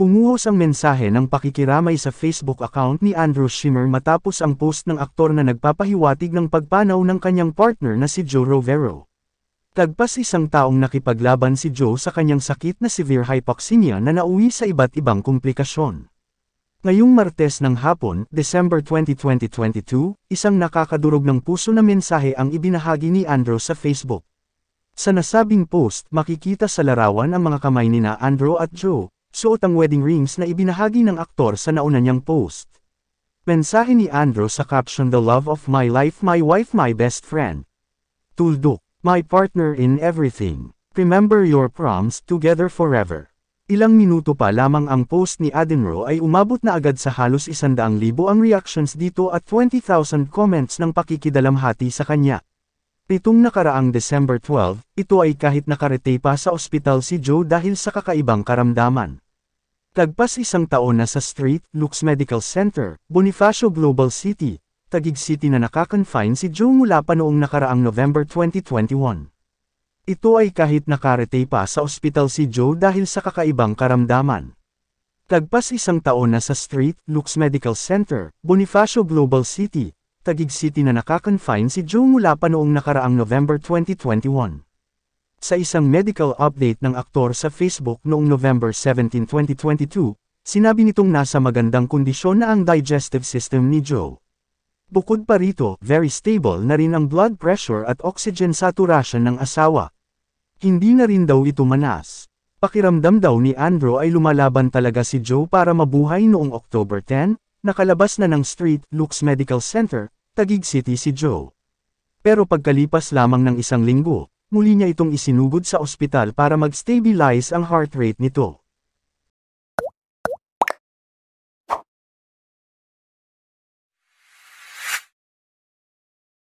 Pumuhos ang mensahe ng pakikiramay sa Facebook account ni Andrew Schimmer matapos ang post ng aktor na nagpapahiwatig ng pagpanaw ng kanyang partner na si Joe Rovero. Tagpas isang taong nakipaglaban si Joe sa kanyang sakit na severe hypoxemia na nauwi sa iba't ibang komplikasyon. Ngayong Martes ng hapon, December 20, 2022, isang nakakadurog ng puso na mensahe ang ibinahagi ni Andrew sa Facebook. Sa nasabing post, makikita sa larawan ang mga kamay nina Andrew at Joe, Suot ang wedding rings na ibinahagi ng aktor sa nauna niyang post. Mensahe ni Andrew sa caption The love of my life my wife my best friend. Tuldok, my partner in everything. Remember your proms together forever. Ilang minuto pa lamang ang post ni Adenro ay umabot na agad sa halos isandaang libo ang reactions dito at 20,000 comments ng pakikidalamhati sa kanya. Nitong nakaraang December 12, ito ay kahit nakarete pa sa ospital si Joe dahil sa kakaibang karamdaman. Tagpas isang taon na sa Street Lux Medical Center, Bonifacio Global City, Tagig City na nakakonfine si Joe mula pa noong nakaraang November 2021. Ito ay kahit nakarete pa sa ospital si Joe dahil sa kakaibang karamdaman. Tagpas isang taon na sa Street Lux Medical Center, Bonifacio Global City, Tagig City na nakakonfine si Joe mula pa noong nakaraang November 2021. Sa isang medical update ng aktor sa Facebook noong November 17, 2022, sinabi nitong nasa magandang kondisyon na ang digestive system ni Joe. Bukod pa rito, very stable na rin ang blood pressure at oxygen saturation ng asawa. Hindi na rin daw ito manas. Pakiramdam daw ni Andrew ay lumalaban talaga si Joe para mabuhay noong October 10, nakalabas na ng Street Looks Medical Center, Taguig City si Joe. Pero pagkalipas lamang ng isang linggo, Muli niya itong isinugod sa ospital para mag-stabilize ang heart rate nito.